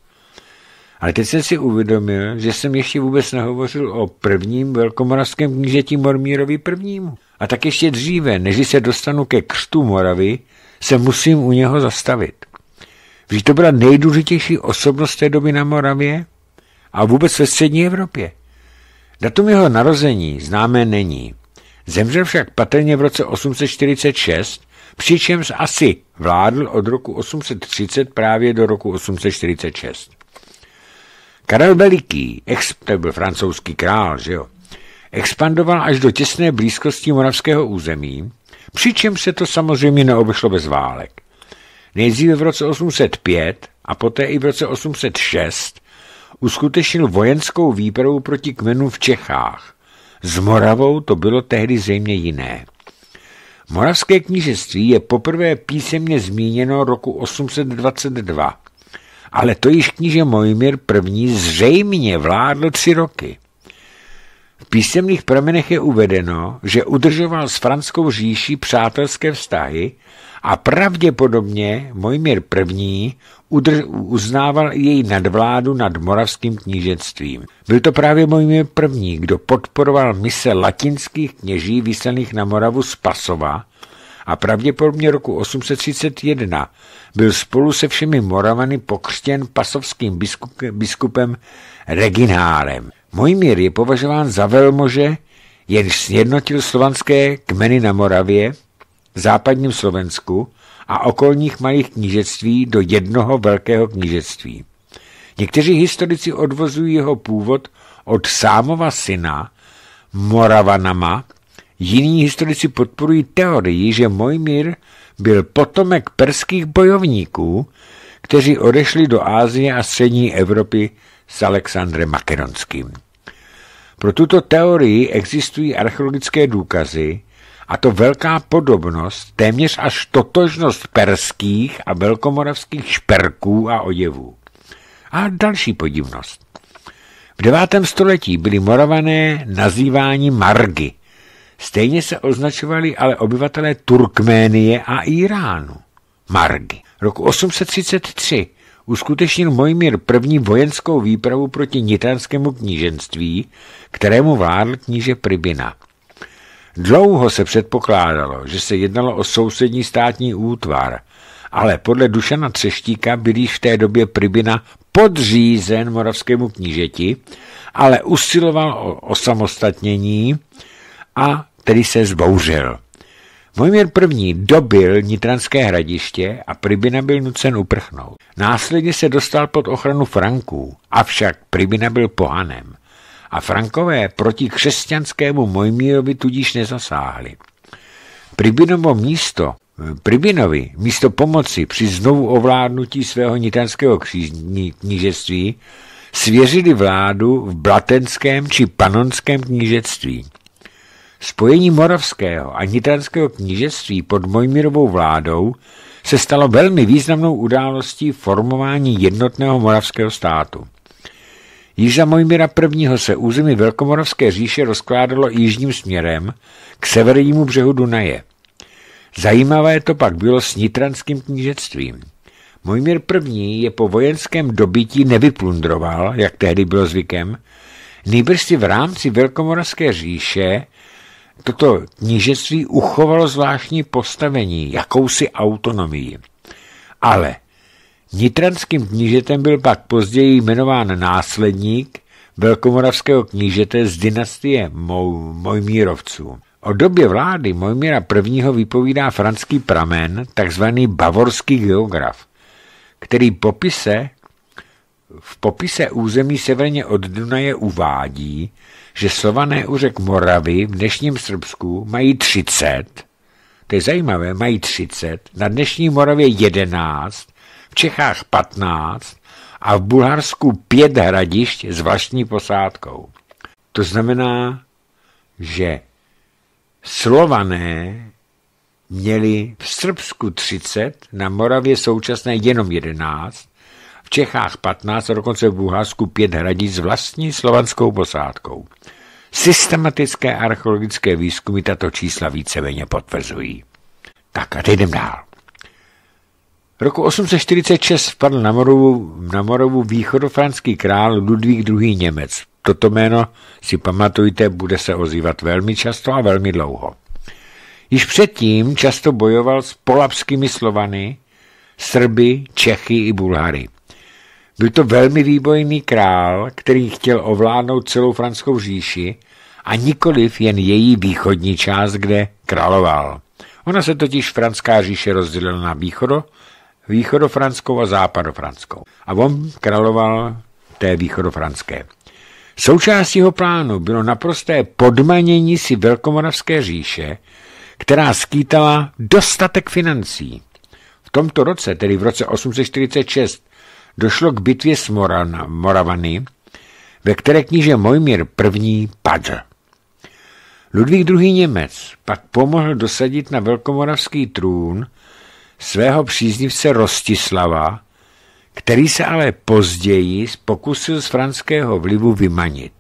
Ale teď jsem si uvědomil, že jsem ještě vůbec nehovořil o prvním velkomoravském knížeti Mormírovi prvnímu. A tak ještě dříve, než se dostanu ke křtu Moravy, se musím u něho zastavit. Vždyť to byla nejdůležitější osobnost té doby na Moravě a vůbec ve střední Evropě. Datum jeho narození známé není. Zemřel však patrně v roce 846, přičemž asi vládl od roku 830 právě do roku 846. Karel Veliký, ex, to byl francouzský král, že jo, expandoval až do těsné blízkosti moravského území, přičemž se to samozřejmě neobešlo bez válek. Nejdříve v roce 805 a poté i v roce 806 uskutečnil vojenskou výpravu proti kmenu v Čechách. S Moravou to bylo tehdy zřejmě jiné. Moravské knížectví je poprvé písemně zmíněno roku 822 ale to již kníže Mojmír I. zřejmě vládl tři roky. V písemných pramenech je uvedeno, že udržoval s Franskou říší přátelské vztahy a pravděpodobně Mojmír I. Udrž, uznával její nadvládu nad moravským knížectvím. Byl to právě Mojmír I., kdo podporoval mise latinských kněží vyslaných na Moravu z Pasova a pravděpodobně roku 831 byl spolu se všemi Moravany pokřtěn pasovským biskupem, biskupem Reginálem. Mojmír je považován za velmože, jenž sjednotil slovanské kmeny na Moravě, západním Slovensku a okolních malých knížectví do jednoho velkého knížectví. Někteří historici odvozují jeho původ od sámova syna Moravanama, jiní historici podporují teorii, že Mojmír byl potomek perských bojovníků, kteří odešli do Ázie a střední Evropy s Alexandrem Makedonským. Pro tuto teorii existují archeologické důkazy, a to velká podobnost, téměř až totožnost perských a velkomoravských šperků a oděvů. A další podivnost. V devátém století byli moravané nazýváni margy, Stejně se označovali ale obyvatelé Turkménie a Iránu. Margi. Roku 833 uskutečnil Mojmír první vojenskou výpravu proti nitranskému kníženství, kterému vládl kníže Pribina. Dlouho se předpokládalo, že se jednalo o sousední státní útvar, ale podle Dušana Třeštíka byl již v té době Pribina podřízen moravskému knížeti, ale usiloval o osamostatnění a který se zbouřil. Vojmír I. dobil Nitranské hradiště a Pribina byl nucen uprchnout. Následně se dostal pod ochranu Franků, avšak Pribina byl pohanem a Frankové proti křesťanskému Mojmírovi tudíž nezasáhli. Pribinovo místo Pribinovi místo pomoci při znovu ovládnutí svého nitranského knížectví svěřili vládu v blatenském či panonském knížectví. Spojení moravského a nitranského knížectví pod Mojmirovou vládou se stalo velmi významnou událostí formování jednotného moravského státu. Již za Mojmíra I. se území Velkomoravské říše rozkládalo jižním směrem k severnímu břehu Dunaje. Zajímavé to pak bylo s nitranským knížectvím. Mojmír I. je po vojenském dobití nevyplundroval, jak tehdy bylo zvykem, nejbrž si v rámci Velkomoravské říše Toto knížectví uchovalo zvláštní postavení, jakousi autonomii. Ale nitranským knížetem byl pak později jmenován následník velkomoravského knížete z dynastie Moj Mojmírovců. O době vlády Mojmíra I. vypovídá franský pramen, takzvaný bavorský geograf, který popise, v popise území severně od Dunaje uvádí, že slované u řek Moravy v dnešním Srbsku mají 30, to je zajímavé, mají 30, na dnešní Moravě 11, v Čechách 15 a v Bulharsku 5 hradišť s vlastní posádkou. To znamená, že slované měli v Srbsku 30, na Moravě současné jenom 11 v Čechách 15 a dokonce v Bulharsku 5 hradí s vlastní slovanskou posádkou. Systematické archeologické výzkumy tato čísla víceméně potvrzují. Tak a teď jdem dál. Roku 846 vpadl na Morovu, na Morovu východofranský král Ludvík II. Němec. Toto jméno si pamatujte, bude se ozývat velmi často a velmi dlouho. Již předtím často bojoval s polapskými Slovany, Srby, Čechy i Bulhary. Byl to velmi výbojný král, který chtěl ovládnout celou francouzskou říši a nikoliv jen její východní část, kde královal. Ona se totiž franská říše rozdělila na východo, východofranskou a západofranskou. A on královal té východofranské. Součástí jeho plánu bylo naprosté podmanění si Velkomoravské říše, která skýtala dostatek financí. V tomto roce, tedy v roce 846, došlo k bitvě s Moran, Moravany, ve které kníže Mojmír I. padl. Ludvík II. Němec pak pomohl dosadit na velkomoravský trůn svého příznivce Rostislava, který se ale později pokusil z franského vlivu vymanit.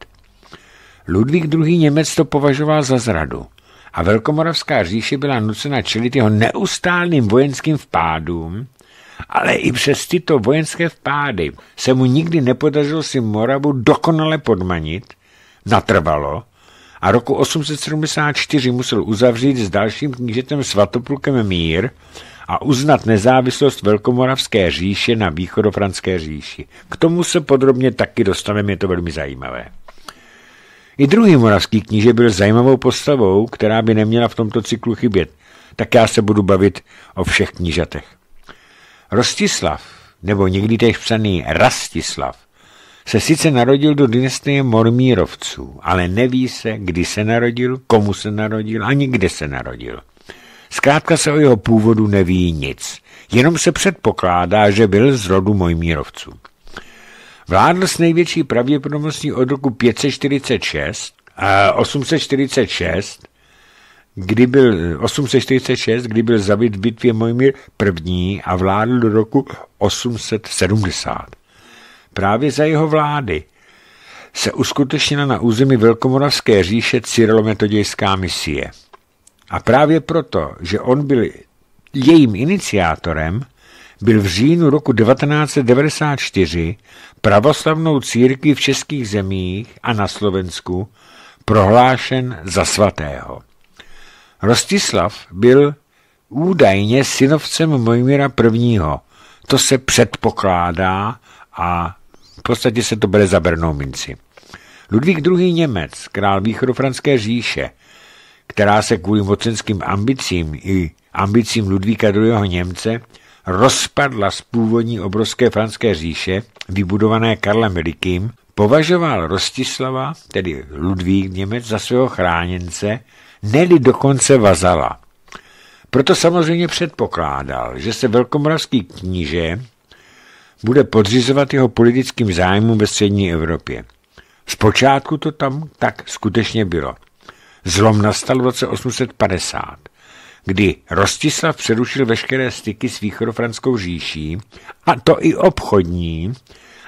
Ludvík II. Němec to považoval za zradu a Velkomoravská říše byla nucena čelit jeho neustálým vojenským vpádům, ale i přes tyto vojenské vpády se mu nikdy nepodařilo si Moravu dokonale podmanit, natrvalo, a roku 874 musel uzavřít s dalším knížetem Svatoplukem mír a uznat nezávislost Velkomoravské říše na východofranské říši. K tomu se podrobně taky dostaneme, je to velmi zajímavé. I druhý moravský kníže byl zajímavou postavou, která by neměla v tomto cyklu chybět. Tak já se budu bavit o všech knížatech. Rostislav, nebo někdy tež psaný Rastislav, se sice narodil do dynastie Mormírovců, ale neví se, kdy se narodil, komu se narodil, ani kde se narodil. Zkrátka se o jeho původu neví nic, jenom se předpokládá, že byl z rodu Mojmírovců. Vládl s největší pravděpodobností od roku 546, 846 kdy byl 846, eh, kdy byl zabit v bitvě Mojmír první a vládl do roku 870. Právě za jeho vlády se uskutečnila na území Velkomoravské říše cyrilometodějská misie. A právě proto, že on byl jejím iniciátorem, byl v říjnu roku 1994 pravoslavnou církví v českých zemích a na Slovensku prohlášen za svatého. Rostislav byl údajně synovcem Mojmíra I. To se předpokládá a v podstatě se to bere za bernou minci. Ludvík II. Němec, král východofranské říše, která se kvůli mocenským ambicím i ambicím Ludvíka II. Němce rozpadla z původní obrovské franské říše, vybudované Karlem Velikým, považoval Rostislava, tedy Ludvík Němec, za svého chráněnce neli dokonce vazala. Proto samozřejmě předpokládal, že se velkomoravský kníže bude podřizovat jeho politickým zájmům ve střední Evropě. Zpočátku to tam tak skutečně bylo. Zlom nastal v roce 850, kdy Rostislav přerušil veškeré styky s východofranskou říší, a to i obchodní,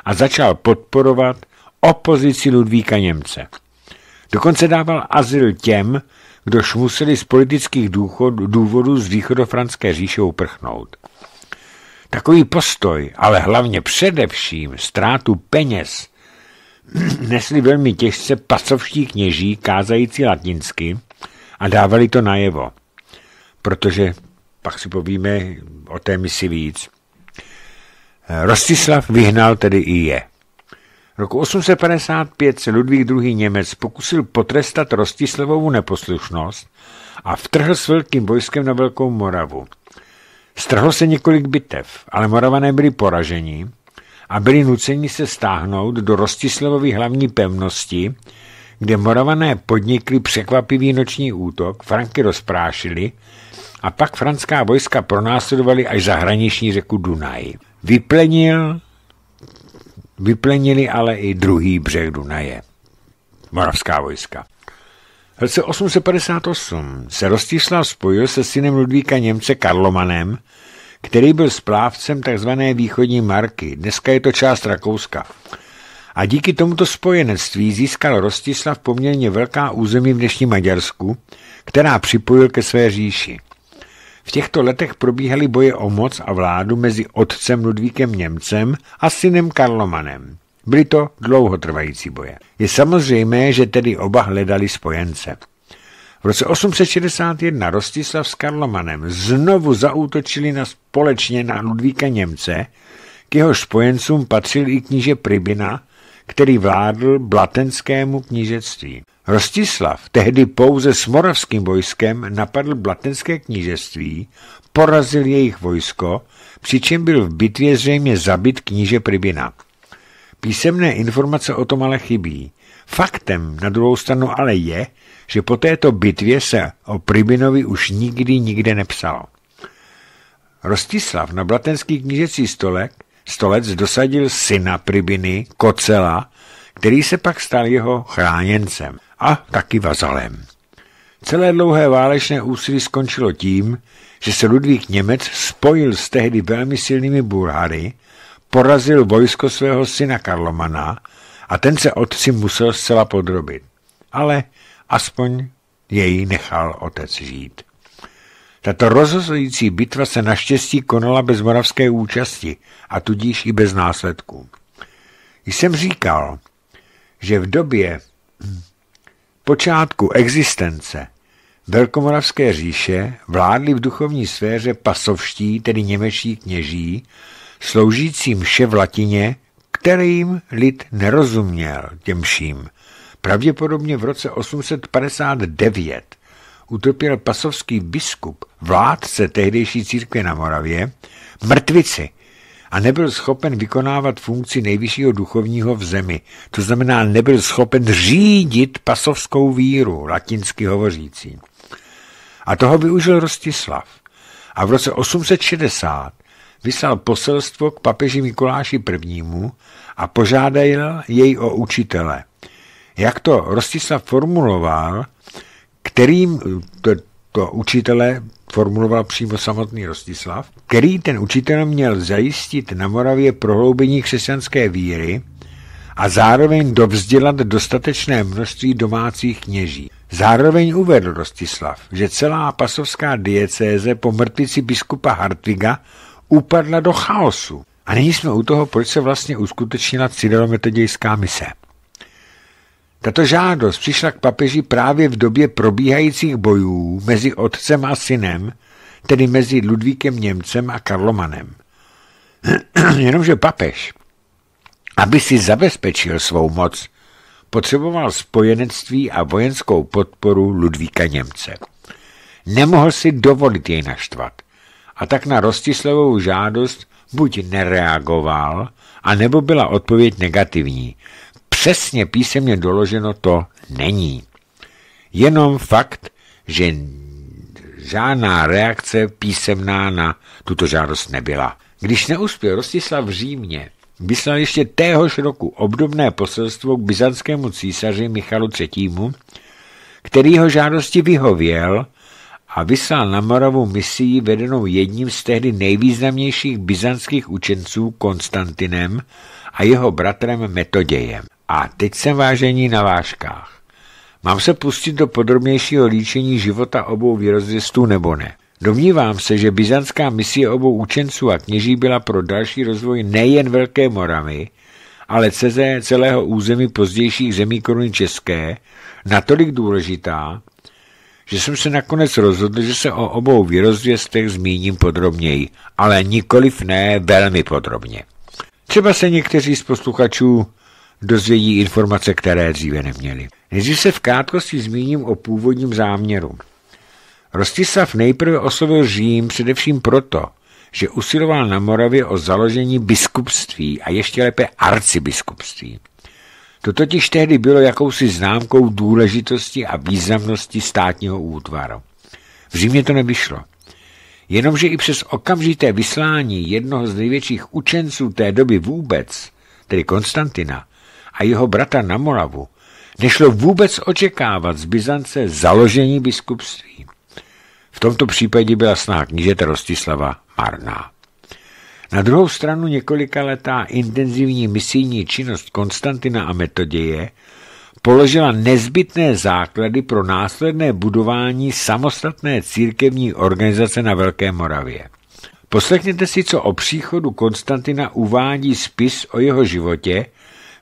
a začal podporovat opozici Ludvíka Němce. Dokonce dával azyl těm, kdož museli z politických důchod, důvodů z východofranské říše uprchnout. Takový postoj, ale hlavně především ztrátu peněz, nesli velmi těžce pasovští kněží kázající latinsky a dávali to najevo, protože pak si povíme o té misi víc. Rostislav vyhnal tedy i je roku 855 se Ludvík II. Němec pokusil potrestat Rostislavovu neposlušnost a vtrhl s velkým vojskem na Velkou Moravu. Strhlo se několik bitev, ale Moravané byli poraženi a byli nuceni se stáhnout do Rostislavovy hlavní pevnosti, kde Moravané podnikli překvapivý noční útok, Franky rozprášili a pak franská vojska pronásledovali až za hraniční řeku Dunaj. Vyplenil Vyplenili ale i druhý břeh Dunaje. Moravská vojska. V roce 858 se Rostislav spojil se synem Ludvíka Němce Karlomanem, který byl správcem tzv. východní marky, dneska je to část Rakouska. A díky tomuto spojenectví získal Rostislav poměrně velká území v dnešní Maďarsku, která připojil ke své říši. V těchto letech probíhaly boje o moc a vládu mezi otcem Ludvíkem Němcem a synem Karlomanem. Byly to dlouhotrvající boje. Je samozřejmé, že tedy oba hledali spojence. V roce 861 Rostislav s Karlomanem znovu zaútočili na společně na Ludvíka Němce, k jeho spojencům patřil i kníže Pribina, který vládl blatenskému knížectví. Rostislav tehdy pouze s moravským vojskem napadl Blatenské knížectví, porazil jejich vojsko, přičem byl v bitvě zřejmě zabit kníže Pribina. Písemné informace o tom ale chybí. Faktem na druhou stranu ale je, že po této bitvě se o Pribinovi už nikdy nikde nepsalo. Rostislav na blatenský knížecí stolek stolec dosadil syna Pribiny, Kocela, který se pak stal jeho chráněncem a taky vazalem. Celé dlouhé válečné úsilí skončilo tím, že se Ludvík Němec spojil s tehdy velmi silnými Bulhary, porazil vojsko svého syna Karlomana a ten se otci musel zcela podrobit. Ale aspoň jej nechal otec žít. Tato rozhozující bitva se naštěstí konala bez moravské účasti a tudíž i bez následků. Jsem říkal, že v době počátku existence Velkomoravské říše vládli v duchovní sféře pasovští, tedy němečtí kněží, sloužící mše v latině, kterým lid nerozuměl těm vším. Pravděpodobně v roce 859 utrpěl pasovský biskup, vládce tehdejší církve na Moravě, mrtvici a nebyl schopen vykonávat funkci nejvyššího duchovního v zemi. To znamená, nebyl schopen řídit pasovskou víru, latinsky hovořící. A toho využil Rostislav. A v roce 860 vyslal poselstvo k papeži Mikuláši I. a požádal jej o učitele. Jak to Rostislav formuloval, kterým, to, to jako učitele formuloval přímo samotný Rostislav, který ten učitel měl zajistit na Moravě prohloubení křesťanské víry a zároveň dovzdělat dostatečné množství domácích kněží. Zároveň uvedl Rostislav, že celá pasovská diecéze po mrtvici biskupa Hartviga upadla do chaosu. A nyní jsme u toho, proč se vlastně uskutečnila cidelometodějská mise. Tato žádost přišla k papeži právě v době probíhajících bojů mezi otcem a synem, tedy mezi Ludvíkem Němcem a Karlomanem. Jenomže papež, aby si zabezpečil svou moc, potřeboval spojenectví a vojenskou podporu Ludvíka Němce. Nemohl si dovolit jej naštvat a tak na Rostislavovou žádost buď nereagoval, anebo byla odpověď negativní, přesně písemně doloženo to není. Jenom fakt, že žádná reakce písemná na tuto žádost nebyla. Když neuspěl Rostislav v Římě, vyslal ještě téhož roku obdobné poselstvo k byzantskému císaři Michalu III., který ho žádosti vyhověl a vyslal na Moravu misii vedenou jedním z tehdy nejvýznamnějších byzantských učenců Konstantinem a jeho bratrem Metodějem. A teď jsem vážení na váškách. Mám se pustit do podrobnějšího líčení života obou výrozvěstů nebo ne? Domnívám se, že byzantská misie obou učenců a kněží byla pro další rozvoj nejen Velké Moravy, ale ceze celého území pozdějších zemí koruny české, natolik důležitá, že jsem se nakonec rozhodl, že se o obou výrozvěstech zmíním podrobněji, ale nikoliv ne velmi podrobně. Třeba se někteří z posluchačů dozvědí informace, které dříve neměli. Nejdřív se v krátkosti zmíním o původním záměru. Rostislav nejprve oslovil Řím především proto, že usiloval na Moravě o založení biskupství a ještě lépe arcibiskupství. To totiž tehdy bylo jakousi známkou důležitosti a významnosti státního útvaru. V Římě to nevyšlo. Jenomže i přes okamžité vyslání jednoho z největších učenců té doby vůbec, tedy Konstantina, a jeho brata na Moravu, nešlo vůbec očekávat z Byzance založení biskupství. V tomto případě byla snaha knížete Rostislava marná. Na druhou stranu několika letá intenzivní misijní činnost Konstantina a Metoděje položila nezbytné základy pro následné budování samostatné církevní organizace na Velké Moravě. Poslechněte si, co o příchodu Konstantina uvádí spis o jeho životě,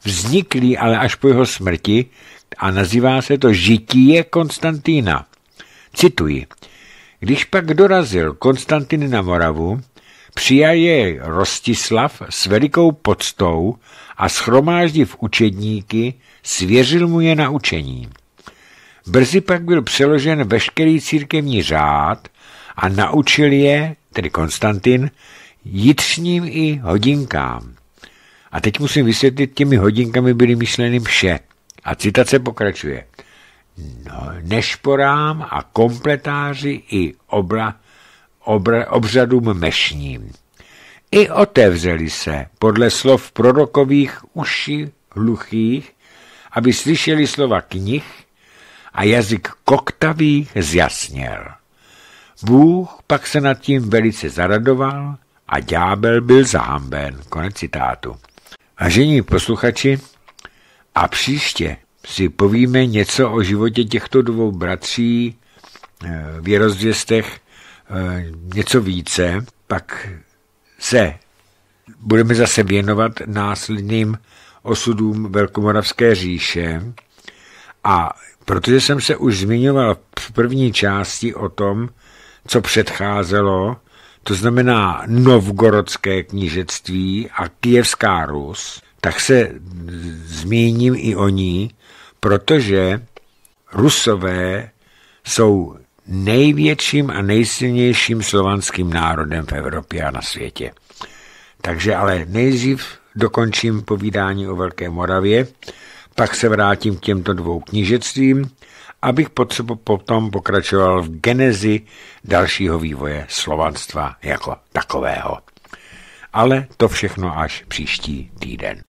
vzniklý ale až po jeho smrti a nazývá se to Žitíje Konstantína. Cituji. Když pak dorazil Konstantin na Moravu, přijal je Rostislav s velikou poctou a schromáždiv učedníky svěřil mu je na učení. Brzy pak byl přeložen veškerý církevní řád a naučil je, tedy Konstantin, jitřním i hodinkám. A teď musím vysvětlit, těmi hodinkami byly myšleny vše. A citace pokračuje. No, nešporám a kompletáři i obra, obra, obřadům mešním. I otevřeli se, podle slov prorokových uši hluchých, aby slyšeli slova knih a jazyk koktavých zjasněl. Bůh pak se nad tím velice zaradoval a ďábel byl zahamben. Konec citátu. Vážení posluchači, a příště si povíme něco o životě těchto dvou bratří eh, v Jerozvěstech eh, něco více, pak se budeme zase věnovat následným osudům Velkomoravské říše a protože jsem se už zmiňoval v první části o tom, co předcházelo to znamená novgorodské knížectví a kijevská Rus, tak se zmíním i o ní, protože Rusové jsou největším a nejsilnějším slovanským národem v Evropě a na světě. Takže ale nejdřív dokončím povídání o Velké Moravě, pak se vrátím k těmto dvou knížectvím abych potřebu potom pokračoval v genezi dalšího vývoje slovanstva jako takového. Ale to všechno až příští týden.